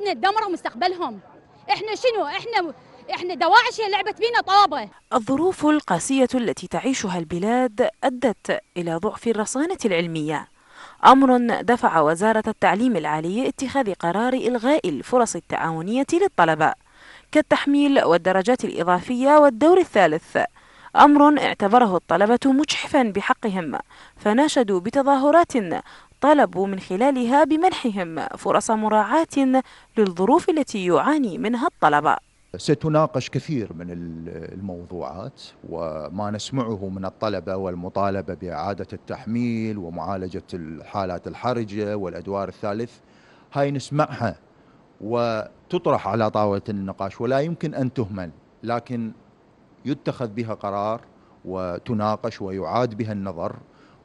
اولادنا دمروا مستقبلهم احنا شنو احنا احنا دواعش هي لعبت بينا طابه الظروف القاسيه التي تعيشها البلاد ادت الى ضعف الرصانه العلميه امر دفع وزاره التعليم العالي اتخاذ قرار الغاء الفرص التعاونيه للطلبه كالتحميل والدرجات الاضافيه والدور الثالث امر اعتبره الطلبه مجحفا بحقهم فناشدوا بتظاهرات طالبوا من خلالها بمنحهم فرص مراعاة للظروف التي يعاني منها الطلبة ستناقش كثير من الموضوعات وما نسمعه من الطلبة والمطالبة بإعادة التحميل ومعالجة الحالات الحرجة والأدوار الثالث هاي نسمعها وتطرح على طاولة النقاش ولا يمكن أن تهمل لكن يتخذ بها قرار وتناقش ويعاد بها النظر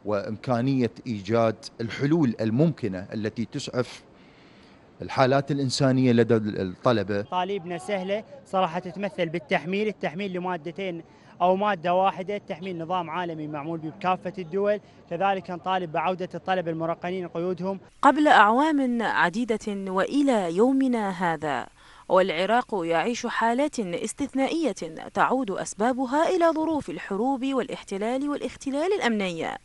وامكانيه ايجاد الحلول الممكنه التي تسعف الحالات الإنسانية لدى الطلبة طالبنا سهلة صراحة تتمثل بالتحميل التحميل لمادتين أو مادة واحدة تحميل نظام عالمي معمول به بكافة الدول كذلك نطالب بعودة الطلبة المرقنين قيودهم قبل أعوام عديدة وإلى يومنا هذا والعراق يعيش حالات استثنائية تعود أسبابها إلى ظروف الحروب والاحتلال والاختلال الأمنية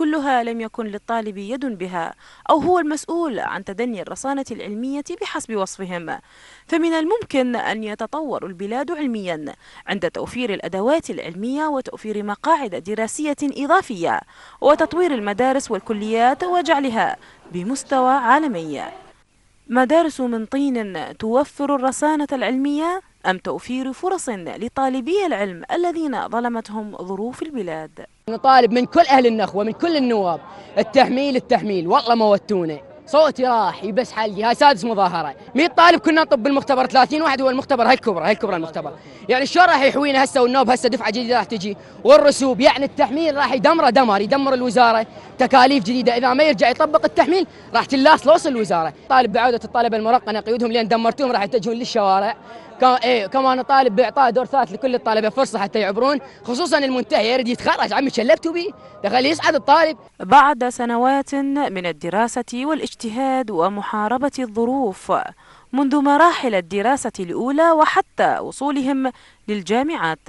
كلها لم يكن للطالب يد بها أو هو المسؤول عن تدني الرصانة العلمية بحسب وصفهم فمن الممكن أن يتطور البلاد علميا عند توفير الأدوات العلمية وتوفير مقاعد دراسية إضافية وتطوير المدارس والكليات وجعلها بمستوى عالمي مدارس من طين توفر الرصانة العلمية أم توفير فرص لطالبي العلم الذين ظلمتهم ظروف البلاد نطالب من كل أهل النخوة من كل النواب التحميل التحميل والله موتونا صوتي راح يبس حلقي هاي سادس مظاهرة 100 طالب كنا نطب بالمختبر 30 واحد هو المختبر هاي الكبرى هاي الكبرى المختبر يعني شلون راح يحوينا هسه والنوب هسه دفعة جديدة راح تجي والرسوب يعني التحميل راح يدمره دمر يدمر الوزارة تكاليف جديدة إذا ما يرجع يطبق التحميل راح تلاص لوص الوزارة طالب بعودة الطلبة المرقنة قيودهم لأن دمرتوهم راح يتجهون للشوارع إيه، كمان طالب باعطاء دور ثالث لكل الطلبه فرصه حتى يعبرون خصوصا المنتهي يريد يتخرج عمي شلبته بي دخل يسعد الطالب بعد سنوات من الدراسه والاجتهاد ومحاربه الظروف منذ مراحل الدراسه الاولى وحتى وصولهم للجامعات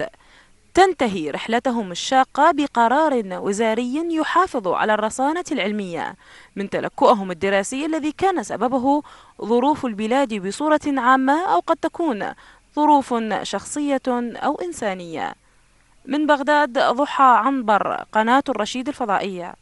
تنتهي رحلتهم الشاقة بقرار وزاري يحافظ على الرصانة العلمية من تلكؤهم الدراسي الذي كان سببه ظروف البلاد بصورة عامة أو قد تكون ظروف شخصية أو إنسانية من بغداد ضحى عنبر قناة الرشيد الفضائية